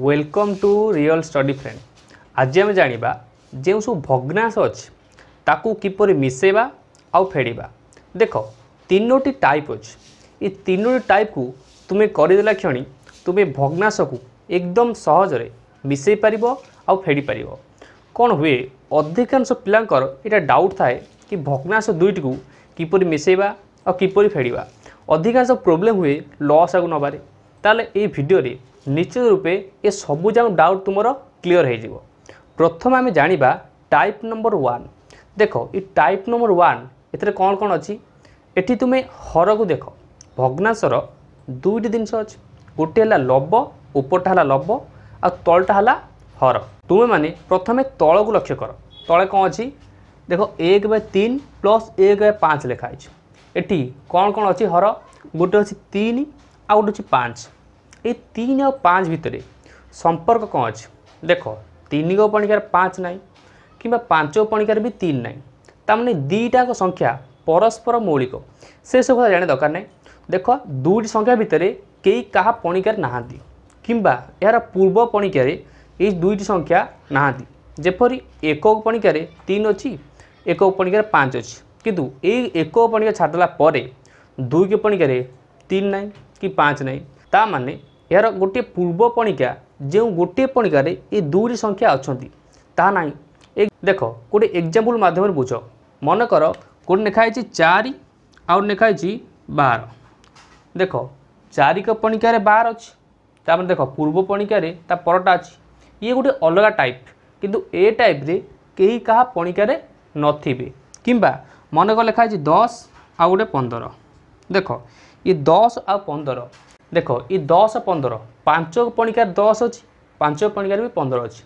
welcome to real study friend ଆଜି ଆମେ ଜାଣିବା ଯେଉଁ ସବୁ ଭଗ୍ନାଂଶ ଅଛି ତାକୁ କିପରି ମିଶାଇବା ଆଉ ଫେଡ଼ିବା ଦେଖ ତିନୋଟି ଟାଇପ୍ ଅଛି ଏ ତିନୋଟି ଟାଇପ୍କୁ ତୁମେ କରିଦେଲା କ୍ଷଣି ତୁମେ ଭଗ୍ନାଂଶକୁ ଏକଦମ ସହଜରେ ମିଶାଇ ପାରିବ ଆଉ ଫେଡ଼ି ପାରିବ କ'ଣ ହୁଏ ଅଧିକାଂଶ ପିଲାଙ୍କର ଏଇଟା ଡାଉଟ୍ ଥାଏ କି ଭଗ୍ନାଂଶ ଦୁଇଟିକୁ କିପରି ମିଶାଇବା ଆଉ କିପରି ଫେଡ଼ିବା ଅଧିକାଂଶ ପ୍ରୋବ୍ଲେମ୍ ହୁଏ ଲସ୍ ଆକୁ ନେବାରେ ତାହେଲେ ଏଇ ଭିଡ଼ିଓରେ ନିଶ୍ଚିତ ରୂପେ ଏ ସବୁଯାକ ଡାଉଟ୍ ତୁମର କ୍ଲିଅର୍ ହୋଇଯିବ ପ୍ରଥମେ ଆମେ ଜାଣିବା ଟାଇପ୍ ନମ୍ବର ୱାନ୍ ଦେଖ ଏ ଟାଇପ୍ ନମ୍ବର ୱାନ୍ ଏଥିରେ କ'ଣ କ'ଣ ଅଛି ଏଠି ତୁମେ ହରକୁ ଦେଖ ଭଗ୍ନାଂଶର ଦୁଇଟି ଜିନିଷ ଅଛି ଗୋଟେ ହେଲା ଲବ ଉପରଟା ହେଲା ଲବ ଆଉ ତଳଟା ହେଲା ହର ତୁମେମାନେ ପ୍ରଥମେ ତଳକୁ ଲକ୍ଷ୍ୟ କର ତଳେ କ'ଣ ଅଛି ଦେଖ ଏକ ବାଇ ତିନି ପ୍ଲସ୍ ଏକ ବାଇ ପାଞ୍ଚ ଲେଖା ହେଇଛି ଏଠି କ'ଣ କ'ଣ ଅଛି ହର ଗୋଟେ ଅଛି ତିନି ଆଉ ଗୋଟେ ଅଛି ପାଞ୍ଚ तीन आ पाँच भितर संपर्क कौन अच्छे देख तीन पणिकार पाँच ना कि पांच पणिकार भी तीन ना तमाम दीटा को संख्या परस्पर मौलिक से सब क्या जाना दरकार ना देख दुईट संख्या भितर कई का पणिकार नहांती किंबा यार पूर्व पणिकार ये दुईट संख्या नहांती जपरी एक पणिकार तीन अच्छी एकक पणिकार पाँच अच्छी कितु ये एक पणिका छाड़ला दुईक पणिकार तीन ना कि पाँच ना ता मैंने ଏହାର ଗୋଟିଏ ପୂର୍ବ ପଣିକା ଯେଉଁ ଗୋଟିଏ ପଣିକାରେ ଏ ଦୁଇଟି ସଂଖ୍ୟା ଅଛନ୍ତି ତାହା ନାହିଁ ଏ ଦେଖ ଗୋଟେ ଏକ୍ଜାମ୍ପଲ୍ ମାଧ୍ୟମରେ ବୁଝ ମନେକର ଗୋଟେ ଲେଖା ହେଇଛି ଚାରି ଆଉ ଲେଖା ହେଇଛି ବାର ଦେଖ ଚାରିକ ପଣିକାରେ ବାର ଅଛି ତାପରେ ଦେଖ ପୂର୍ବ ପଣିକାରେ ତା ପରଟା ଅଛି ଇଏ ଗୋଟେ ଅଲଗା ଟାଇପ୍ କିନ୍ତୁ ଏ ଟାଇପ୍ରେ କେହି କାହା ପଣିକାରେ ନଥିବେ କିମ୍ବା ମନେକର ଲେଖା ହେଇଛି ଦଶ ଆଉ ଗୋଟେ ପନ୍ଦର ଦେଖ ଇଏ ଦଶ ଆଉ ପନ୍ଦର ଦେଖ ଇ ଦଶ ପନ୍ଦର ପାଞ୍ଚ କଣିକାରେ ଦଶ ଅଛି ପାଞ୍ଚ କଣିକାରେ ବି ପନ୍ଦର ଅଛି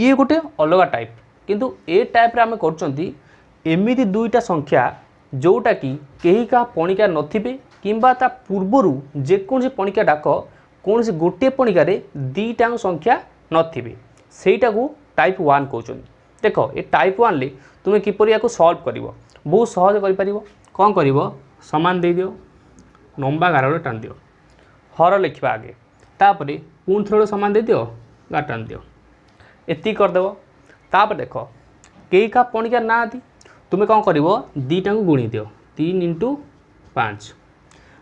ଇଏ ଗୋଟେ ଅଲଗା ଟାଇପ୍ କିନ୍ତୁ ଏ ଟାଇପ୍ରେ ଆମେ କରୁଛନ୍ତି ଏମିତି ଦୁଇଟା ସଂଖ୍ୟା ଯେଉଁଟାକି କେହି କାହା ପଣିକା ନଥିବେ କିମ୍ବା ତା ପୂର୍ବରୁ ଯେକୌଣସି ପଣିକା ଡାକ କୌଣସି ଗୋଟିଏ ପଣିକାରେ ଦୁଇଟା ସଂଖ୍ୟା ନଥିବେ ସେଇଟାକୁ ଟାଇପ୍ ୱାନ୍ କହୁଛନ୍ତି ଦେଖ ଏ ଟାଇପ୍ ୱାନ୍ରେ ତୁମେ କିପରି ଏହାକୁ ସଲ୍ଭ କରିବ ବହୁତ ସହଜ କରିପାରିବ କ'ଣ କରିବ ସମାନ ଦେଇଦିଅ ଲମ୍ବା ଗାରରେ ଟାଣିଦିଅ हर लिखा आगे तापर पुण थ सामान दे दिवन दि एति करदेव ताप देख कई का पणिका ना दी तुम्हें कौन कर दीटा को गुणी दि तीन इंटु पाँच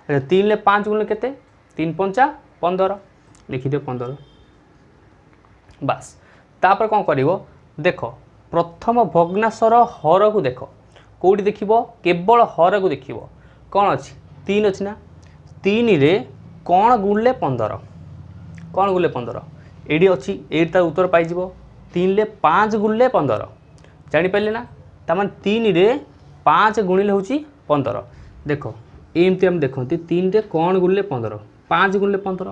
अच्छा तीन ने पाँच गुण के पंचा पंदर लिखिद पंदर बास तापर कौन कर देख प्रथम भग्नाशर हर को देख कौटी देख केवल हर को देख कौन अच्छी तीन अच्छी ना तीन କ'ଣ ଗୁଣିଲେ ପନ୍ଦର କ'ଣ ଗୁଣିଲେ ପନ୍ଦର ଏଇଠି ଅଛି ଏଇଠି ତାର ଉତ୍ତର ପାଇଯିବ ତିନିରେ ପାଞ୍ଚ ଗୁଣିଲେ ପନ୍ଦର ଜାଣିପାରିଲେ ନା ତାମାନେ ତିନିରେ ପାଞ୍ଚ ଗୁଣିଲେ ହେଉଛି ପନ୍ଦର ଦେଖ ଏମିତି ଆମେ ଦେଖନ୍ତି ତିନିରେ କ'ଣ ଗୁଣିଲେ ପନ୍ଦର ପାଞ୍ଚ ଗୁଣିଲେ ପନ୍ଦର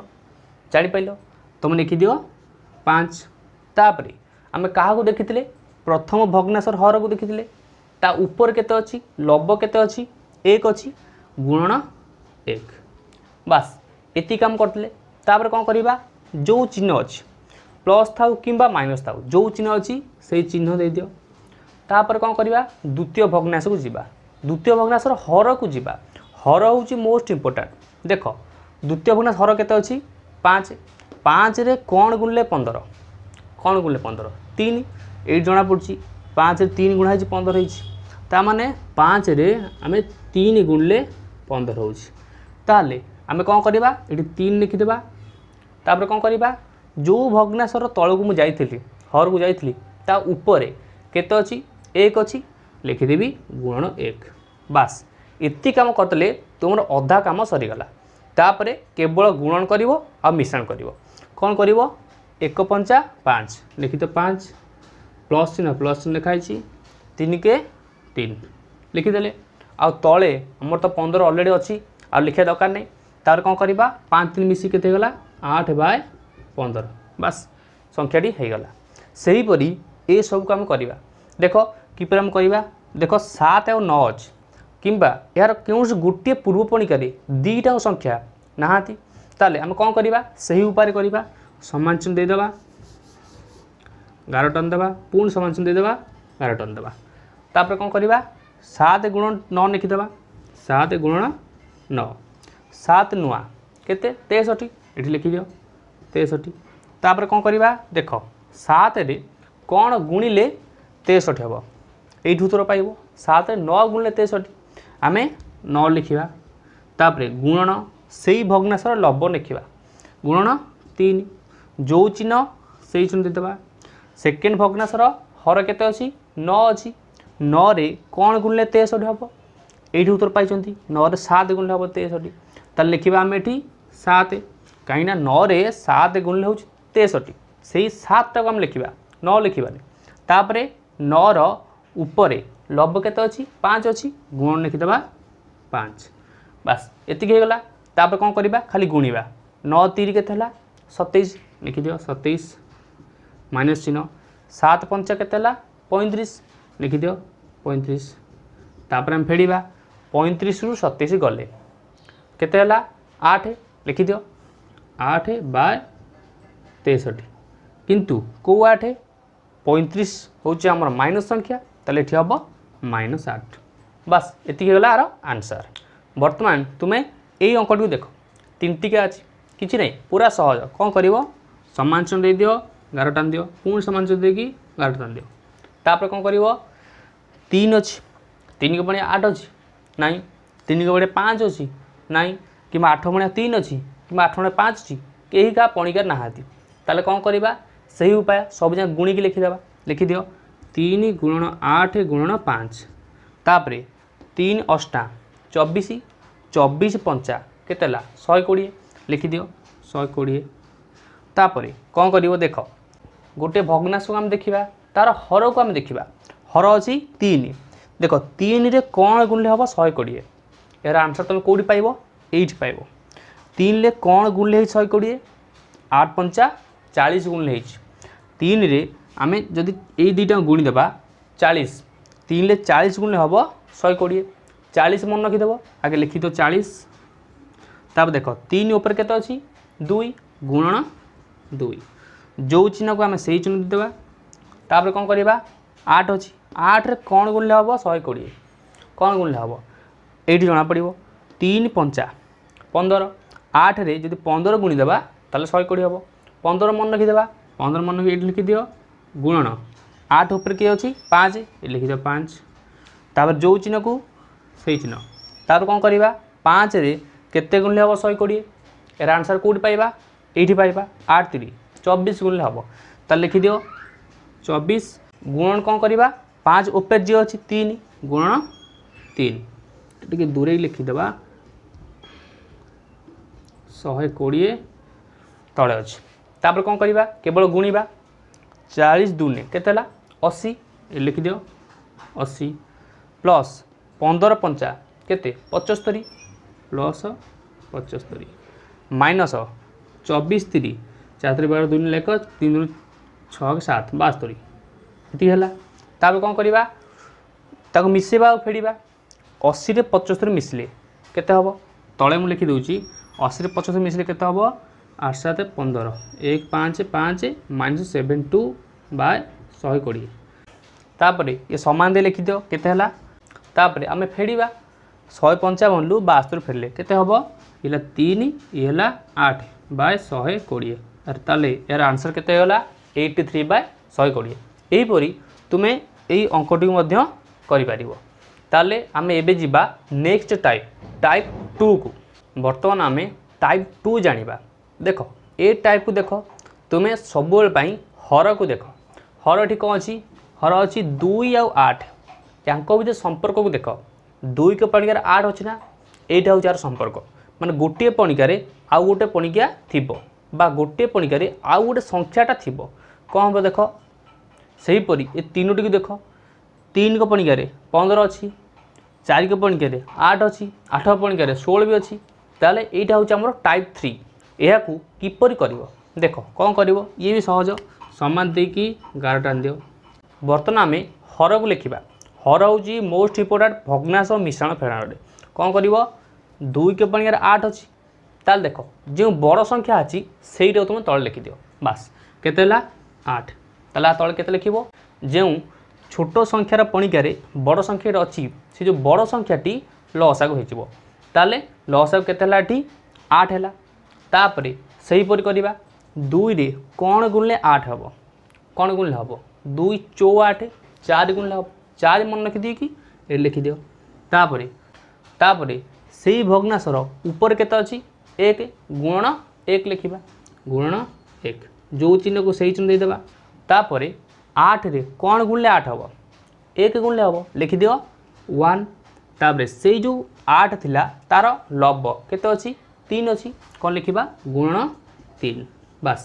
ଜାଣିପାରିଲ ତୁମେ ଲେଖିଦିଅ ପାଞ୍ଚ ତାପରେ ଆମେ କାହାକୁ ଦେଖିଥିଲେ ପ୍ରଥମ ଭଗ୍ନେଶ୍ୱର ହରକୁ ଦେଖିଥିଲେ ତା ଉପରେ କେତେ ଅଛି ଲବ କେତେ ଅଛି ଏକ ଅଛି ଗୁଣନ ଏକ ବାସ୍ ଏତିକି କାମ କରିଥିଲେ ତାପରେ କ'ଣ କରିବା ଯେଉଁ ଚିହ୍ନ ଅଛି ପ୍ଲସ୍ ଥାଉ କିମ୍ବା ମାଇନସ୍ ଥାଉ ଯେଉଁ ଚିହ୍ନ ଅଛି ସେଇ ଚିହ୍ନ ଦେଇଦିଅ ତାପରେ କ'ଣ କରିବା ଦ୍ୱିତୀୟ ଭଗ୍ନାଂଶକୁ ଯିବା ଦ୍ୱିତୀୟ ଭଗ୍ନାଂଶର ହରକୁ ଯିବା ହର ହେଉଛି ମୋଷ୍ଟ ଇମ୍ପୋର୍ଟାଣ୍ଟ ଦେଖ ଦ୍ୱିତୀୟ ଭଗ୍ନାଂଶ ହର କେତେ ଅଛି ପାଞ୍ଚ ପାଞ୍ଚରେ କ'ଣ ଗୁଣିଲେ ପନ୍ଦର କ'ଣ ଗୁଣିଲେ ପନ୍ଦର ତିନି ଏଇଠି ଜଣାପଡ଼ୁଛି ପାଞ୍ଚରେ ତିନି ଗୁଣା ହେଇଛି ପନ୍ଦର ହେଇଛି ତା ମାନେ ପାଞ୍ଚରେ ଆମେ ତିନି ଗୁଣିଲେ ପନ୍ଦର ହେଉଛି ତାହେଲେ ଆମେ କ'ଣ କରିବା ଏଠି ତିନି ଲେଖିଦେବା ତାପରେ କ'ଣ କରିବା ଯେଉଁ ଭଗ୍ନାଶର ତଳକୁ ମୁଁ ଯାଇଥିଲି ହରକୁ ଯାଇଥିଲି ତା ଉପରେ କେତେ ଅଛି ଏକ ଅଛି ଲେଖିଦେବି ଗୁଣନ ଏକ ବାସ୍ ଏତିକି କାମ କରିଦେଲେ ତୁମର ଅଧା କାମ ସରିଗଲା ତାପରେ କେବଳ ଗୁଣନ କରିବ ଆଉ ମିଶାଣ କରିବ କ'ଣ କରିବ ଏକ ପଞ୍ଚା ପାଞ୍ଚ ଲେଖିଦିଅ ପାଞ୍ଚ ପ୍ଲସ୍ ଚିହ୍ନ ପ୍ଲସ୍ ଚିହ୍ନ ଲେଖାହେଇଛି ତିନିକେ ତିନି ଲେଖିଦେଲେ ଆଉ ତଳେ ଆମର ତ ପନ୍ଦର ଅଲରେଡ଼ି ଅଛି ଆଉ ଲେଖିବା ଦରକାର ନାହିଁ তাহলে কম করা পাঁচ তিন মিশি কেতে হয়ে গলা আট বাই পনের বাস সংখ্যাটি হয়ে গলা সেইপরি এসবু আমি করা দেখ কিপর আমি করা দেখ সাত আ নয় অছি কিংবা এর কেউ গোটিয়ে পূর্ব পণিকারে দুইটা সংখ্যা না তাহলে আমি কম করা সেই উপায় করা সমান চিহ্ন দিয়ে দেওয়া ଗାର ଟନ୍ ଦେବା ପୁଣି ସମାନ ଚିହ୍ନ ଦେଇଦେବା ଗାର ଟନ୍ ଦେବା ତାପରେ କ'ଣ କରିବା ସାତ ଗୁଣ ନଅ ଲେଖିଦେବା ସାତ ଗୁଣ ନଅ সাত নূয়া কেতে তেষঠি এটি লিখিদিও তেষঠি তাপরে কম করা দেখ সাতরে কণ গুণিলে তেষঠি হব এইটি উত্তর পাইব সাতরে ন গুণিলে তেষঠি আমি ন লিখিবা তাপরে গুণন সেই ভগ্নাশর লব লিখিবা গুণন তিন যে চিহ্ন সেই চিহ্ন দিয়ে দেবা সেকেন্ড ভগ্নাশর হর কেতে অছি ন অছি ନରେ କ'ଣ ଗୁଣିଲେ ତେଷଠି ହେବ ଏଇଠି ଉତ୍ତର ପାଇଛନ୍ତି ନରେ ସାତ ଗୁଣିଲେ ହେବ ତେଷଠି তাহলে লিখিবা আমি এটি সাত কিনা নরে সাত গুণলে হচ্ছে তেষট্টি সেই সাতটাকে আমি লিখিবা ন লিখিবানি তাপরে নর উপরে লব কেতে অছি পাঁচ অছি গুণ লিখিদেবা পাঁচ বাস এতিকি হয়ে গলা তাপরে কম করা খালি গুণবা ন তিরি কেতে হল সতেইশ লিখিদিও সতেইশ মাইনস চিহ্ন সাত পঞ্চা কেতে হল পঁয়ত্রিশ লিখিদিও পঁয়ত্রিশ তাপরে আমি ফেড়া পঁয়ত্রিশ রু সতেইশ গলে କେତେ ହେଲା ଆଠ ଲେଖିଦିଅ ଆଠ ବାଏ ତେଷଠି କିନ୍ତୁ କେଉଁ ଆଠ ପଇଁତିରିଶ ହେଉଛି ଆମର ମାଇନସ୍ ସଂଖ୍ୟା ତାହେଲେ ଏଠି ହେବ ମାଇନସ୍ ଆଠ ବାସ୍ ଏତିକି ହେଲା ଆର ଆନ୍ସର୍ ବର୍ତ୍ତମାନ ତୁମେ ଏଇ ଅଙ୍କଟିକୁ ଦେଖ ତିନିଟିକା ଅଛି କିଛି ନାହିଁ ପୁରା ସହଜ କ'ଣ କରିବ ସମାନ ଚିହ୍ନ ଦେଇଦିଅ ଗାର ଟାଣି ଦିଅ ପୁଣି ସମାନ ଚିହ୍ନ ଦେଇକି ଗାର ଟାଣି ଦିଅ ତାପରେ କ'ଣ କରିବ ତିନି ଅଛି ତିନିକ ପାଣି ଆଠ ଅଛି ନାହିଁ ତିନିକ ପାଣି ପାଞ୍ଚ ଅଛି ନାହିଁ କିମ୍ବା ଆଠ ଆଠମଣିଆ ତିନି ଅଛି କିମ୍ବା ଆଠ ଆଠମଣିଆ ପାଞ୍ଚ ଅଛି କେହି କାହା ପଣିକାର ନାହାନ୍ତି ତାହେଲେ କ'ଣ କରିବା ସେହି ଉପାୟ ସବୁଯାକ ଗୁଣିକି ଲେଖିଦେବା ଲେଖିଦିଅ ତିନି ଗୁଣନ ଆଠ ଗୁଣନ ପାଞ୍ଚ ତାପରେ ତିନି ଅଷ୍ଟା ଚବିଶ ଚବିଶ ପଞ୍ଚା କେତେ ହେଲା ଶହେ କୋଡ଼ିଏ ଲେଖିଦିଅ ଶହେ କୋଡ଼ିଏ ତାପରେ କ'ଣ କରିବ ଦେଖ ଗୋଟିଏ ଭଗ୍ନାଶକୁ ଆମେ ଦେଖିବା ତା'ର ହରକୁ ଆମେ ଦେଖିବା ହର ଅଛି ତିନି ଦେଖ ତିନିରେ କ'ଣ ଗୁଣିଲେ ହେବ ଶହେ କୋଡ଼ିଏ এর ଆନ୍ସର୍ ତୁମେ କେଉଁଠି ପାଇବ ଏଇଠି ପାଇବ ତିନିରେ କ'ଣ ଗୁଣିଲେ ହେଇଛି ଶହେ କୋଡ଼ିଏ ଆଠ ପଞ୍ଚା ଚାଳିଶ ଗୁଣିଲେ ହେଇଛି ତିନିରେ ଆମେ ଯଦି ଏଇ ଦୁଇଟା ଗୁଣିଦେବା ଚାଳିଶ তিনলে চালিশ গুণলে হব শহে কোড়িয়ে চালিশ মনে রাখিদেব আগে লিখিদ চালিশ তারপর দেখ তিন উপরে কত অছি দুই গুণন দুই যে চিহ্নক আমি সেই চিহ্ন দেবা তাপরে কম করা আট অছি আটরে কণ গুণলে হব শহে কোড়িয়ে কণ গুণলে হব এইটি জনাপড়ব তিন পঞ্চা পনের আঠরে যদি পনের গুণিদেবা তাহলে শহে কোড়ি হব পনের মনে রাখিদেবা পনের মনে এটি লিখিদিও গুণন আট উপরে কি অছি পাঁচ এটি লিখিদিও পাঁচ তাপরে যে চিহ্নকু সেই চিহ্ন তারপর কম করা পাঁচরে কেতে গুণলে হব শহে কোড়ি এর আনসার কোটি পাইবা এইটি পাইবা আট তিরি চব্বিশ গুণলে হব তাহলে লিখিদিও চব্বিশ গুণন কম করা পাঁচ উপরে যে অছি তিন গুণন তিন ଟିକେ ଦୂରେଇ ଲେଖିଦେବା ଶହେ କୋଡ଼ିଏ ତଳେ ଅଛି ତାପରେ କ'ଣ କରିବା କେବଳ ଗୁଣିବା ଚାଳିଶ ଦୁନେ କେତେ ହେଲା ଅଶୀ ଲେଖିଦିଅ ଅଶୀ ପ୍ଲସ୍ ପନ୍ଦର ପଞ୍ଚା କେତେ ପଞ୍ଚସ୍ତରୀ ପ୍ଲସ୍ ପଞ୍ଚସ୍ତରୀ ମାଇନସ୍ ଚବିଶ ତିରି ଚାରି ବାର ଦୁଇ ଲେଖ ତିନି ଛଅ ସାତ ବାସ୍ତରୀ ଏତିକି ହେଲା ତାପରେ କ'ଣ କରିବା ତାକୁ ମିଶାଇବା ଆଉ ଫେଡ଼ିବା ଅଶୀରେ ପଚସ୍ତରି ମିଶିଲେ କେତେ ହେବ ତଳେ ମୁଁ ଲେଖିଦେଉଛି ଅଶୀରେ ପଚସ୍ତରି ମିଶିଲେ କେତେ ହେବ ଆଠ ସାତ ପନ୍ଦର ଏକ ପାଞ୍ଚ ପାଞ୍ଚ ମାଇନସ୍ ସେଭେନ୍ ଟୁ ବାଏ ଶହେ କୋଡ଼ିଏ ତାପରେ ଏ ସମାନ ଦେଇ ଲେଖିଦିଅ କେତେ ହେଲା ତାପରେ ଆମେ ଫେରିବା ଶହେ ପଞ୍ଚାବନରୁ ବାସ୍ତରି ଫେରିଲେ କେତେ ହେବ ଇଏ ହେଲା ତିନି ଇଏ ହେଲା ଆଠ ବାଏ ଶହେ କୋଡ଼ିଏ ତାହେଲେ ଏହାର ଆନ୍ସର୍ କେତେ ହେଇଗଲା ଏଇଟି ଥ୍ରୀ ବାଏ ଶହେ କୋଡ଼ିଏ ଏହିପରି ତୁମେ ଏଇ ଅଙ୍କଟିକୁ ମଧ୍ୟ କରିପାରିବ ତାହେଲେ ଆମେ ଏବେ ଯିବା ନେକ୍ସଟ ଟାଇପ୍ ଟାଇପ୍ ଟୁକୁ ବର୍ତ୍ତମାନ ଆମେ ଟାଇପ୍ ଟୁ ଜାଣିବା ଦେଖ ଏ ଟାଇପ୍କୁ ଦେଖ ତୁମେ ସବୁବେଳେ ପାଇଁ ହରକୁ ଦେଖ ହର ଏଠି କ'ଣ ଅଛି ହର ଅଛି ଦୁଇ ଆଉ ଆଠ ୟାଙ୍କ ଭିତରେ ସମ୍ପର୍କକୁ ଦେଖ ଦୁଇକ ପଣିକାରେ ଆଠ ଅଛି ନା ଏଇଟା ହେଉଛି ଆର ସମ୍ପର୍କ ମାନେ ଗୋଟିଏ ପଣିକାରେ ଆଉ ଗୋଟେ ପଣିକିଆ ଥିବ বা ଗୋଟିଏ ପଣିକାରେ ଆଉ ଗୋଟେ ସଂଖ୍ୟାଟା ଥିବ କ'ଣ ହେବ ଦେଖ ସେହିପରି ଏ ତିନୋଟିକୁ ଦେଖ ତିନିକ ପଣିକାରେ ପନ୍ଦର ଅଛି চারিকে পুଣି କେତେ ଆଠ ଅଛି ଆଠ ପୁଣି କେତେ ଷୋହଳ ବି ଅଛି ତାହେଲେ ଏଇଟା ହେଉଛି ଆମର ଟାଇପ୍ ଥ୍ରୀ ଏହାକୁ କିପରି କରିବ ଦେଖ କ'ଣ କରିବ ଇଏ ବି ସହଜ ସମାନ ଦେଇକି ଗାର ଟାଣିଦିଅ ବର୍ତ୍ତମାନ ଆମେ ହରକୁ ଲେଖିବା ହର ହେଉଛି ମୋଷ୍ଟ ଇମ୍ପୋର୍ଟାଣ୍ଟ ଭଗ୍ନାଶ ମିଶ୍ରଣ ଫେଣାଣରେ କ'ଣ କରିବ ଦୁଇକେ ପୁଣି କେତେ ଆଠ ଅଛି ତାହେଲେ ଦେଖ ଯେଉଁ ବଡ଼ ସଂଖ୍ୟା ଅଛି ସେଇଟାକୁ ତୁମେ ତଳେ ଲେଖିଦିଅ ବାସ୍ କେତେ ହେଲା ଆଠ ତାହେଲେ ତଳେ କେତେ ଲେଖିବ ଯେଉଁ ছোট সংখ্যার পণিকার বড় সংখ্যাটি অছি সে যে বড় সংখ্যাটি লসাগু হয়ে যাব তাহলে লসাগু কেতে হল এটি আট হল তাপরে সেইপরি করা দুইরে কণ গুণলে আট হব কণ গুণলে হব দুই চৌ আট চারি গুণলে হব চারি মনে রখিদিও কি এ লিখিদিও তাপরে তাপরে সেই ভগ্নাশর উপরে কেতে অছি এক গুণন এক লিখবা গুণন এক যে চিহ্নকু সেই চিহ্ন দিয়ে দেবা তাপরে আঠরে କ'ଣ ଗୁଣିଲେ ଆଠ ହେବ ଏକ ଗୁଣିଲେ ହେବ ଲେଖିଦିଅ ୱାନ୍ ତାପରେ ସେଇ ଯେଉଁ ଆଠ ଥିଲା ତାର ଲବ କେତେ ଅଛି ତିନି ଅଛି କ'ଣ ଲେଖିବା ଗୁଣନ ତିନି ବାସ୍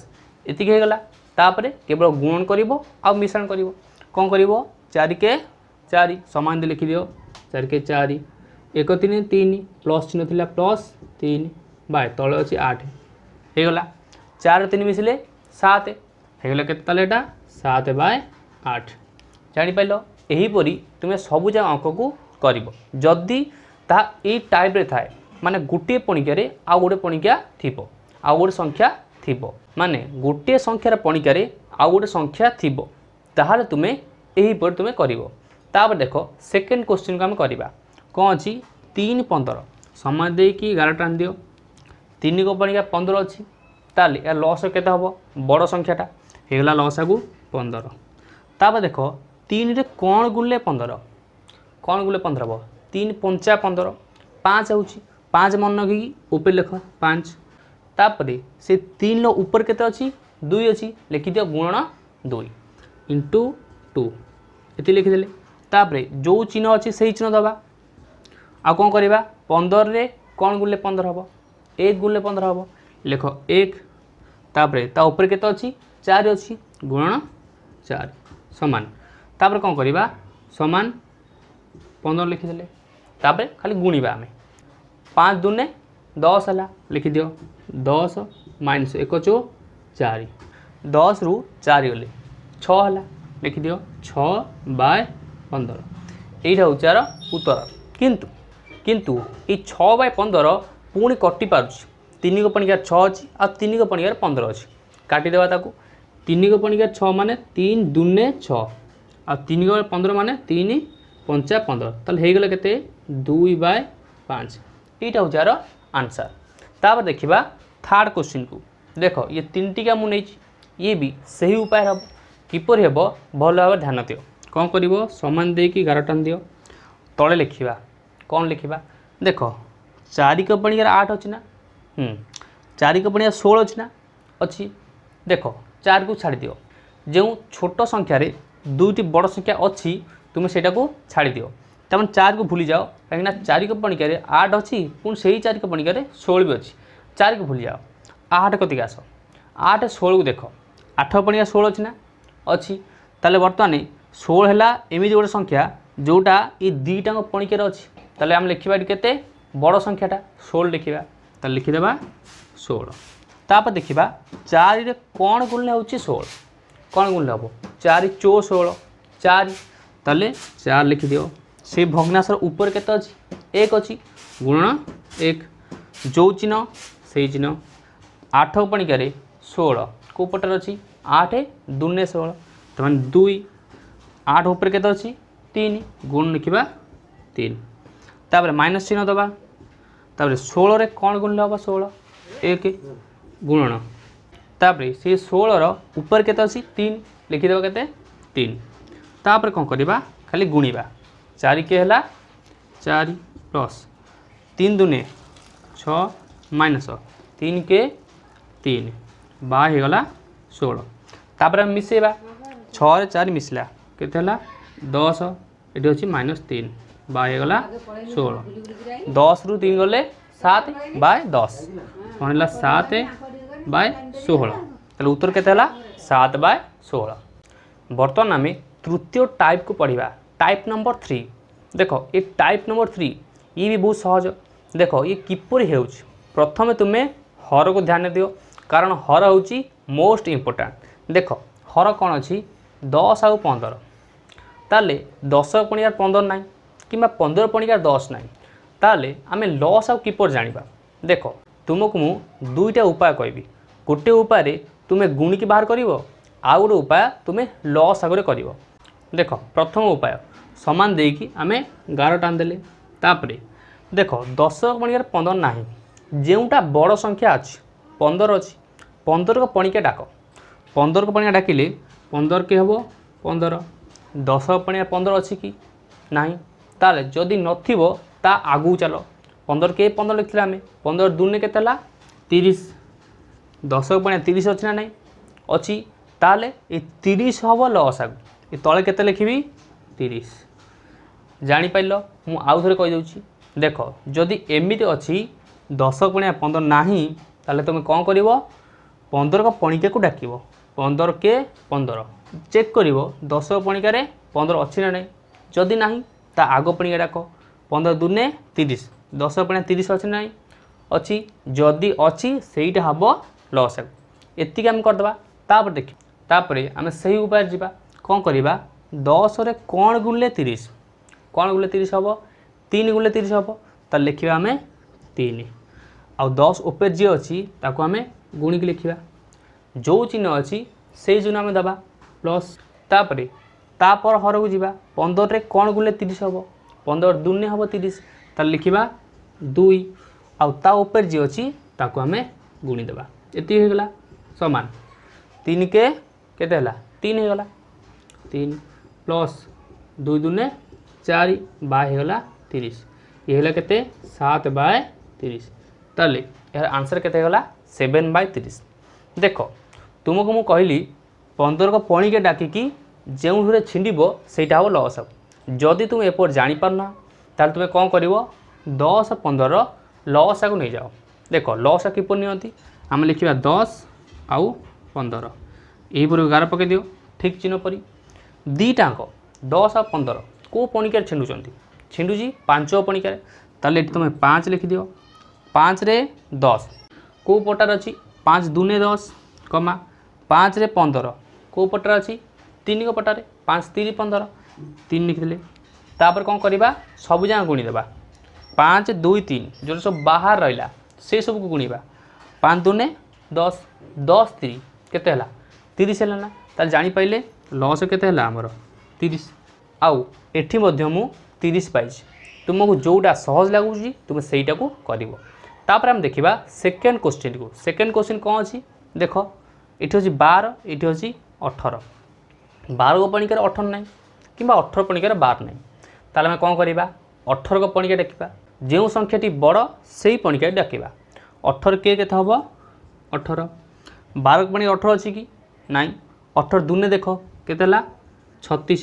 ଏତିକି ହେଇଗଲା ତାପରେ କେବଳ ଗୁଣନ କରିବ ଆଉ ମିଶ୍ରଣ କରିବ କ'ଣ କରିବ ଚାରିକେ ଚାରି ସମାନ ଲେଖିଦିଅ ଚାରିକେ ଚାରି ଏକ ତିନି ତିନି ପ୍ଲସ୍ ଚିହ୍ନ ଥିଲା ପ୍ଲସ୍ ତିନି ବାଏ ତଳେ ଅଛି ଆଠ ହେଇଗଲା ଚାରି ତିନି ମିଶିଲେ ସାତ হয়ে গেল কেতে তাহলে এটা সাত বাই আট জাঁপারল এইপরি তুমি সবুজা অঙ্কু করব যদি তা এই টাইপ্রে থাকে মানে গোটিয়ে পণিকার আউ গোটে পণিকা থিব আউ গোটে সংখ্যা থিব মানে গোটিয়ে সংখ্যার পণিকার আউ গোটে সংখ্যা থিব তাহলে তুমি এইপরি তুমি করব তাপরে দেখ সেকেন্ড কোশ্চিনকে আমি করা কম অছি তিন পনের সময় দিয়ে এগার টান দিও তিন পণিকা পনের অ তাহলে এর লস কেতে হব বড় সংখ্যাটা ହେଇଗଲା ଲସାଗୁ ପନ୍ଦର ତାପରେ ଦେଖ ତିନିରେ କ'ଣ ଗୁଣିଲେ ପନ୍ଦର କ'ଣ ଗୁଣିଲେ ପନ୍ଦର ହେବ ତିନି ପଞ୍ଚା ପନ୍ଦର ପାଞ୍ଚ ହେଉଛି ପାଞ୍ଚ ମନେ ରଖିକି ଉପରେ ଲେଖ ପାଞ୍ଚ ତାପରେ ସେ ତିନିର ଉପରେ କେତେ ଅଛି ଦୁଇ ଅଛି ଲେଖିଦିଅ ଗୁଣନ ଦୁଇ ଇଣ୍ଟୁ ଟୁ ଏତିକି ଲେଖିଦେଲେ ତାପରେ ଯେଉଁ ଚିହ୍ନ ଅଛି ସେଇ ଚିହ୍ନ ଦେବା ଆଉ କ'ଣ କରିବା ପନ୍ଦରରେ କ'ଣ ଗୁଣିଲେ ପନ୍ଦର ହେବ ଏକ ଗୁଣିଲେ ପନ୍ଦର ହେବ ଲେଖ ଏକ ତାପରେ ତା ଉପରେ କେତେ ଅଛି ଚାରି ଅଛି ଗୁଣନ ଚାରି ସମାନ ତାପରେ କ'ଣ କରିବା ସମାନ ପନ୍ଦର ଲେଖିଦେଲେ ତାପରେ ଖାଲି ଗୁଣିବା ଆମେ ପାଞ୍ଚ ଦୁନେ ଦଶ ହେଲା ଲେଖିଦିଅ ଦଶ ମାଇନସ୍ ଏକ ଚଉ ଚାରି ଦଶରୁ ଚାରି ଗଲେ ଛଅ ହେଲା ଲେଖିଦିଅ ଛଅ ବାଏ ପନ୍ଦର ଏଇଟା ହେଉଛି ଆର ଉତ୍ତର କିନ୍ତୁ କିନ୍ତୁ ଏଇ ଛଅ ବାଏ ପନ୍ଦର ପୁଣି କଟି ପାରୁଛି ତିନି ଗୋପଣିକାର ଛଅ ଅଛି ଆଉ ତିନି ଗୋପଣିକାର ପନ୍ଦର ଅଛି କାଟିଦେବା ତାକୁ तीन को पणिका छ मान तीन दुने छ आन को पंद्रह मान तीन पंचा पंद्रह तो हो गल के दुई बाय पाँच यहीटा हूँ यार आंसर तापर देखा थार्ड क्वेश्चन को देख ये तीन टीका मुझे ये भी सही उपाय हम किपर हे भल भाव ध्यान दि कौन कर सामान दे कि गार टाण तले लिखा कौन लिखा देख चार आठ अच्छी ना चार षोल अच्छी ना अच्छी देख ଚାରିକୁ ଛାଡ଼ିଦିଅ ଯେଉଁ ଛୋଟ ସଂଖ୍ୟାରେ ଦୁଇଟି ବଡ଼ ସଂଖ୍ୟା ଅଛି ତୁମେ ସେଇଟାକୁ ଛାଡ଼ିଦିଅ ତାମାନେ ଚାରିକୁ ଭୁଲିଯାଅ କାହିଁକିନା ଚାରିକ ପଣିକାରେ ଆଠ ଅଛି ପୁଣି ସେଇ ଚାରିକ ପଣିକାରେ ଷୋହଳ ବି ଅଛି ଚାରିକୁ ଭୁଲିଯାଅ ଆଠ କତିକି ଆସ ଆଠ ଷୋହଳକୁ ଦେଖ ଆଠ ପଣିକା ଷୋହଳ ଅଛି ନା ଅଛି ତାହେଲେ ବର୍ତ୍ତମାନ ଷୋହଳ ହେଲା ଏମିତି ଗୋଟେ ସଂଖ୍ୟା ଯେଉଁଟା ଏଇ ଦୁଇଟାଙ୍କ ପଣିକାରେ ଅଛି ତାହେଲେ ଆମେ ଲେଖିବା ଏଠି କେତେ ବଡ଼ ସଂଖ୍ୟାଟା ଷୋହଳ ଲେଖିବା ତାହେଲେ ଲେଖିଦେବା ଷୋହଳ ताप देखा चार कौन गुणले हूँ षोह कौन गुणले हम चार चो षोह चार तेल चार लिखिद से भग्नाशर उपर के एक अच्छी गुण एक जो चिन्ह से चिन्ह आठ पणिकार षोह कौपटर अच्छी आठ दुने षोह तो मैं दुई आठ उपर के तीन गुण लिखा तीन तापर माइनस चिन्ह दबा तापर षोह कौन गुण लेव षोह एक गुणन तापर से षोलर उपर के तीन लिखिद केन कौन करवा खाली गुणवा चार के चार प्लस तीन दुने छ माइनस तीन के तीन बागला षोल तापर आम चार मिसला के दस ये अच्छे माइनस तीन बागला षोल दस रु तीन गले सत बाय दस मैं सात বাই ষোহল তাহলে উত্তর কেতে হল সাত বাই ষোহল বর্তমান আমি তৃতীয় টাইপকু পড়া টাইপ নম্বর থ্রি দেখ এই টাইপ নম্বর থ্রি ই বি বহু সহজ দেখ ই কিপর হেউছি প্রথমে তুমি হরকু ধ্যান দিও কারণ হর হচ্ছে মোস্ট ইম্পর্টাট দেখ হর কোণ অছি দশ আউ পনের তাহলে দশ পণিকার পনের নাই কিংবা পনের পণিকার দশ নাই তাহলে আমি লস আউ কিপর জাঁয়া দেখ ତୁମକୁ ମୁଁ ଦୁଇଟା ଉପାୟ କହିବି ଗୋଟିଏ ଉପାୟରେ ତୁମେ ଗୁଣିକି ବାହାର କରିବ ଆଉ ଗୋଟେ ଉପାୟ ତୁମେ ଲସ୍ ଆଗରେ କରିବ ଦେଖ ପ୍ରଥମ ଉପାୟ ସମାନ ଦେଇକି ଆମେ ଗାର ଟାଣିଦେଲେ ତାପରେ ଦେଖ ଦଶ ପଣିକାରେ ପନ୍ଦର ନାହିଁ ଯେଉଁଟା ବଡ଼ ସଂଖ୍ୟା ଅଛି ପନ୍ଦର ଅଛି ପନ୍ଦରକୁ ପଣିକା ଡାକ ପନ୍ଦରକୁ ପଣିକା ଡାକିଲେ ପନ୍ଦର କି ହେବ ପନ୍ଦର ଦଶ ପଣିଆ ପନ୍ଦର ଅଛି କି ନାହିଁ ତାହେଲେ ଯଦି ନଥିବ ତା ଆଗକୁ ଚାଲ ପନ୍ଦର କେ ପନ୍ଦର ଲେଖିଥିଲେ ଆମେ ପନ୍ଦର ଦୁନେ କେତେ ହେଲା ତିରିଶ দশক পাণিয়া মানে তিরিশ অছি না নাই অছি তাহলে এই তিরিশ হব লসাগু এ তলে কেতে লিখবি তিরিশ জাঁপারল মু আউথরে কইদি দেখ যদি এমিতি অছি দশক পাণিয়া পনের না তাহলে তুমি কম করব পনের পণিকাকে ডাকব পনের কে পনের চেক করব দশক পণিকার পনের অছি না নাই যদি না তা আগ পণিকা ডাক পনের দুনে তিরিশ দশক পাণিয়া তিরিশ অছি না নাই অছি যদি অছি সেইটা হব লস ହେବ ଏତିକି ଆମେ କରିଦେବା ତାପରେ ଦେଖି ତାପରେ ଆମେ ସେହି ଉପାୟରେ ଯିବା କ'ଣ କରିବା ଦଶରେ କ'ଣ ଗୁଣିଲେ ତିରିଶ କ'ଣ ଗୁଣିଲେ ତିରିଶ ହେବ ତିନି ଗୁଣିଲେ ତିରିଶ ହେବ ତାହେଲେ ଲେଖିବା ଆମେ ତିନି ଆଉ ଦଶ ଉପରେ ଯିଏ ଅଛି ତାକୁ ଆମେ ଗୁଣିକି ଲେଖିବା ଯେଉଁ ଚିହ୍ନ ଅଛି ସେଇ ଚିହ୍ନ ଆମେ ଦେବା ପ୍ଲସ୍ ତାପରେ ତା ପର ହରକୁ ଯିବା ପନ୍ଦରରେ କ'ଣ ଗୁଣିଲେ ତିରିଶ ହେବ ପନ୍ଦର ଦୁନି ହେବ ତିରିଶ ତାହେଲେ ଲେଖିବା ଦୁଇ ଆଉ ତା ଉପରେ ଯିଏ ଅଛି ତାକୁ ଆମେ ଗୁଣିଦେବା ଏତିକି ହେଇଗଲା ସମାନ ତିନିକେ କେତେ ହେଲା ତିନି ହେଇଗଲା ତିନି ପ୍ଲସ୍ ଦୁଇ ଦୁନେ ଚାରି ବାଏ ହେଇଗଲା ତିରିଶ ଇଏ ହେଲା କେତେ ସାତ ବାଏ ତିରିଶ ତାହେଲେ ଏହାର ଆନ୍ସର୍ କେତେ ହେଇଗଲା ସେଭେନ୍ ବାଏ ତିରିଶ ଦେଖ ତୁମକୁ ମୁଁ କହିଲି ପନ୍ଦରକୁ ପଣିକେ ଡାକିକି ଯେଉଁଠାରେ ଛିଣ୍ଡିବ ସେଇଟା ହେବ ଲସ୍ ହେବ ଯଦି ତୁମେ ଏପଟ ଜାଣିପାରୁନା ତାହେଲେ ତୁମେ କ'ଣ କରିବ ଦଶ ପନ୍ଦର ଲସ୍ଆକୁ ନେଇଯାଅ ଦେଖ ଲସ୍ଆ କିପରି ନିଅନ୍ତି ଆମେ ଲେଖିବା ଦଶ ଆଉ ପନ୍ଦର ଏହିପରି ଗାର ପକାଇ ଦିଅ ଠିକ୍ ଚିହ୍ନ ପରି ଦୁଇଟାଙ୍କ ଦଶ ଆଉ ପନ୍ଦର କେଉଁ ପଣିକାରେ ଛିଣ୍ଡୁଛନ୍ତି ଛିଣ୍ଡୁଛି ପାଞ୍ଚ ପଣିକାରେ ତାହେଲେ ଏଠି ତୁମେ ପାଞ୍ଚ ଲେଖିଦିଅ ପାଞ୍ଚରେ ଦଶ କେଉଁ ପଟାରେ ଅଛି ପାଞ୍ଚ ଦୁନେ ଦଶ କମା ପାଞ୍ଚରେ ପନ୍ଦର କେଉଁ ପଟାରେ ଅଛି ତିନିଙ୍କ ପଟାରେ ପାଞ୍ଚ ତିନି ପନ୍ଦର ତିନି ଲେଖିଦେଲେ ତାପରେ କ'ଣ କରିବା ସବୁଯାକ ଗୁଣିଦେବା ପାଞ୍ଚ ଦୁଇ ତିନି ଯେଉଁଟା ସବୁ ବାହାର ରହିଲା ସେସବୁକୁ ଗୁଣିବା ପାଞ୍ଚ ଦୁନେ ଦଶ ଦଶ ତିରି କେତେ ହେଲା ତିରିଶ ହେଲା ନା ତାହେଲେ ଜାଣିପାରିଲେ ଲସ୍ କେତେ ହେଲା ଆମର ତିରିଶ ଆଉ ଏଠି ମଧ୍ୟ ମୁଁ ତିରିଶ ପାଇଛି ତୁମକୁ ଯେଉଁଟା ସହଜ ଲାଗୁଛି ତୁମେ ସେଇଟାକୁ କରିବ ତାପରେ ଆମେ ଦେଖିବା ସେକେଣ୍ଡ କୋଶ୍ଚିନ୍କୁ ସେକେଣ୍ଡ କୋଶ୍ଚିନ୍ କ'ଣ ଅଛି ଦେଖ ଏଠି ହେଉଛି ବାର ଏଠି ହେଉଛି ଅଠର ବାରକ ପଣିକାରେ ଅଠର ନାହିଁ କିମ୍ବା ଅଠର ପଣିକାରେ ବାର ନାହିଁ ତାହେଲେ ଆମେ କ'ଣ କରିବା ଅଠରକ ପଣିକା ଡାକିବା ଯେଉଁ ସଂଖ୍ୟାଟି ବଡ଼ ସେଇ ପଣିକାଟି ଡାକିବା ଅଠର କିଏ କେତେ ହେବ ଅଠର ବାର ପୁଣି ଅଠର ଅଛି କି ନାଇଁ ଅଠର ଦୁନେ ଦେଖ କେତେ ହେଲା ଛତିଶ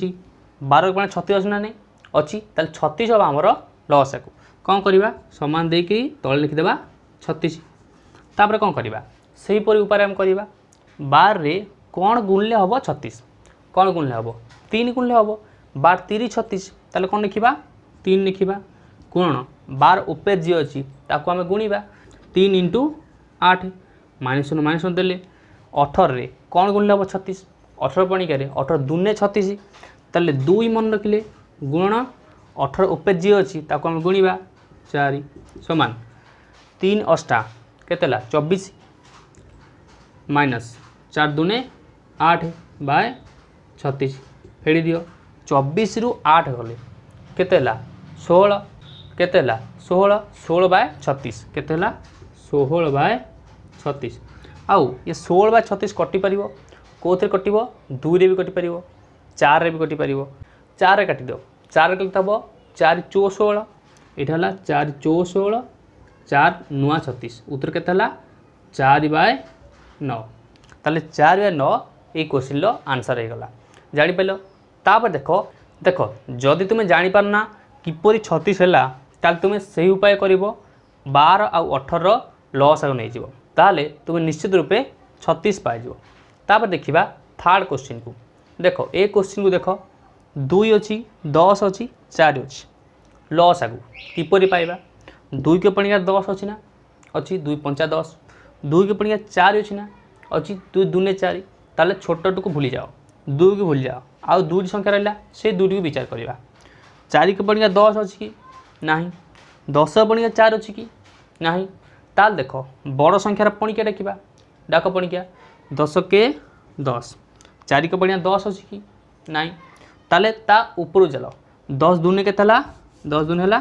ବାର ପୁଣି ଛତିଶ ଅଛି ନା ନାହିଁ ଅଛି ତାହେଲେ ଛତିଶ ହେବ ଆମର ଲସ୍ ଆକୁ କ'ଣ କରିବା ସମାନ ଦେଇକି ତଳେ ଲେଖିଦେବା ଛତିଶ ତାପରେ କ'ଣ କରିବା ସେହିପରି ଉପାୟରେ ଆମେ କରିବା ବାରରେ କ'ଣ ଗୁଣିଲେ ହେବ ଛତିଶ କ'ଣ ଗୁଣିଲେ ହେବ ତିନି ଗୁଣିଲେ ହେବ ବାର ତିରିଶ ଛତିଶ ତାହେଲେ କ'ଣ ଲେଖିବା ତିନି ଲେଖିବା କ'ଣ ବାର ଉପରେ ଯିଏ ଅଛି ତାକୁ ଆମେ ଗୁଣିବା তিন ইন্টু আঠ মাइनस शून्य माइनस शून्य देले अठर रे कौन गुणिले हम छत्तीस अठर पणिकार अठर दुने छत्तीस तेल दुई मन रखिले गुणन अठर उपेज जी अच्छी ताको आम गुणवा चार सामान तीन अष्टा के चबीश माइनस चार दुने आठ बाय छत्तीस फेड़ी दि चबीस रु आठ गले के षोह के षोह षोह बाय छत्तीस के ଷୋହଳ ବାଏ ଛତିଶ ଆଉ ଇଏ ଷୋହଳ ବାଏ ଛତିଶ କଟିପାରିବ କେଉଁଥିରେ କଟିବ ଦୁଇରେ ବି କଟିପାରିବ ଚାରିରେ ବି କଟିପାରିବ ଚାରିରେ କାଟିଦେବ ଚାରିରେ କେତେ ହେବ ଚାରି ଚଉ ଷୋହଳ ଏଇଟା ହେଲା ଚାରି ଚଉ ଷୋହଳ ଚାରି ନୂଆ ଛତିଶ ଉତ୍ତର କେତେ ହେଲା ଚାରି ବାଏ ନଅ ତାହେଲେ ଚାରି ବାଏ ନଅ ଏଇ କୋଶ୍ଚିନ୍ର ଆନ୍ସର୍ ହେଇଗଲା ଜାଣିପାରିଲ ତାପରେ ଦେଖ ଦେଖ ଯଦି ତୁମେ ଜାଣିପାରୁନା କିପରି ଛତିଶ ହେଲା ତାହେଲେ ତୁମେ ସେହି ଉପାୟ କରିବ ବାର ଆଉ ଅଠରର লস আগে নেইযিব তাহলে তুমি নিশ্চিত রূপে ছতিশ পাইযিব তাপরে দেখিবা থার্ড কোশ্চিন কু দেখ এ কোশ্চিন কু দেখ দুই অছি দশ অছি চারি অছি লস আগু কিপরি পাইবা দুই কে পণিকা দশ অছি না অছি দুই পঞ্চা দশ দুই কে পণিকা চারি অছি না অছি দুই দুনে চারি তাহলে ছোটটুকু ভুলি যাও দুইকে ভুলি যাও আউ দুইটি সংখ্যা রহিলা সেই দুইটিকে বিচার করিবা চারি কে পণিকা দশ অছি কি না দশ পণিকা চার অছি কি না তাহলে দেখো বড় সংখ্যার পণিকা ডাকিবা ডাক পণিকা দশকে দশ চারিক পণিয়া দশ অছি কি নাই তাহলে তা উপরু চাল দশ দুনে কেতে হল দশ দুন হল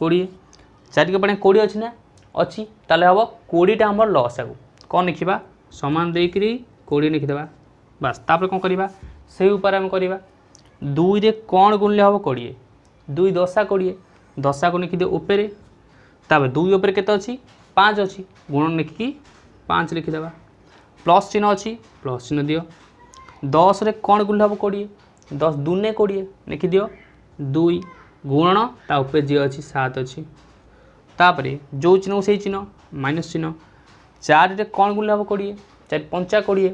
কোড়িয়ে চারিক পণিয়া কোড়িয়ে অছি না অছি তাহলে হব কোড়িটা আমার লস আগু কম লিখবা সমান দিয়ে কোড়িয়ে লিখিদেবা বাস তাপরে কম করা সেই উপায় আমি করা দুইরে কণ গুণলে হব কোড়িয়ে দুই দশা কোড়িয়ে দশাকে লিখিদে উপরে তাপরে দুই উপরে কেতে অছি ପାଞ୍ଚ ଅଛି ଗୁଣ ଲେଖିକି ପାଞ୍ଚ ଲେଖିଦେବା ପ୍ଲସ୍ ଚିହ୍ନ ଅଛି ପ୍ଲସ୍ ଚିହ୍ନ ଦିଅ ଦଶରେ କ'ଣ ଗୁଲ ହେବ କୋଡ଼ିଏ ଦଶ ଦୁନେ କୋଡ଼ିଏ ଲେଖିଦିଅ ଦୁଇ ଗୁଣନ ତା ଉପରେ ଯିଏ ଅଛି ସାତ ଅଛି ତାପରେ ଯେଉଁ ଚିହ୍ନକୁ ସେଇ ଚିହ୍ନ ମାଇନସ୍ ଚିହ୍ନ ଚାରିରେ କ'ଣ ଗୁଲ ହେବ କୋଡ଼ିଏ ଚାରି ପଞ୍ଚା କୋଡ଼ିଏ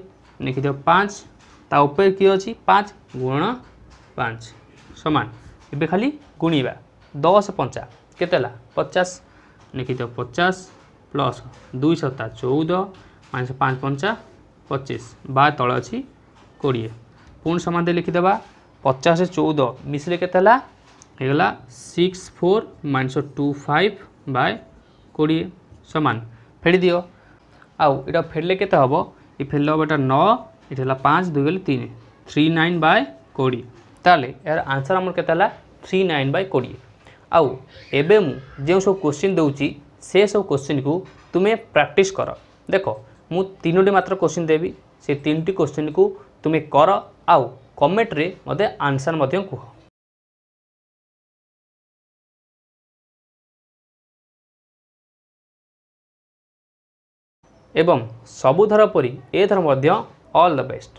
ଲେଖିଦିଅ ପାଞ୍ଚ ତା ଉପରେ କିଏ ଅଛି ପାଞ୍ଚ ଗୁଣନ ପାଞ୍ଚ ସମାନ ଏବେ ଖାଲି ଗୁଣିବା ଦଶ ପଞ୍ଚା କେତେ ହେଲା ପଚାଶ ଲେଖିଦିଅ ପଚାଶ ପ୍ଲସ୍ ଦୁଇ ସତା ଚଉଦ ମାଇନସ୍ ପାଞ୍ଚ ପଞ୍ଚା ପଚିଶ ବା ତଳେ ଅଛି କୋଡ଼ିଏ ପୁଣି ସମାଧି ଲେଖିଦେବା ପଚାଶ ଚଉଦ ମିଶିଲେ କେତେ ହେଲା ହେଇଗଲା six four minus two five by କୋଡ଼ିଏ ସମାନ ଫେଡ଼ି ଦିଅ ଆଉ ଏଇଟା ଫେଡ଼ିଲେ କେତେ ହେବ ଏ ଫେଡ଼ିଲେ ହେବ ଏଇଟା ନଅ ଏଠି ହେଲା ପାଞ୍ଚ ଦୁଇ ଗଲେ ତିନି থ্রি নাইন বাই কোড়ি তাহলে এর আনসর আমার কেতে হল থ্রি নাইন বাই কোড়ি আউ এবে মু যে সব কোশ্চিন দেছি ସେ ସବୁ କୋଶ୍ଚିନ୍କୁ ତୁମେ ପ୍ରାକ୍ଟିସ୍ କର ଦେଖ ମୁଁ ତିନୋଟି ମାତ୍ର କୋଶ୍ଚିନ୍ ଦେବି ସେ ତିନୋଟି କୋଶ୍ଚିନ୍କୁ ତୁମେ କର ଆଉ କମେଣ୍ଟରେ ମୋତେ ଆନ୍ସର୍ ମଧ୍ୟ କୁହ ଏବଂ ସବୁଥର ପରି ଏଥର ମଧ୍ୟ ଅଲ୍ ଦ ବେଷ୍ଟ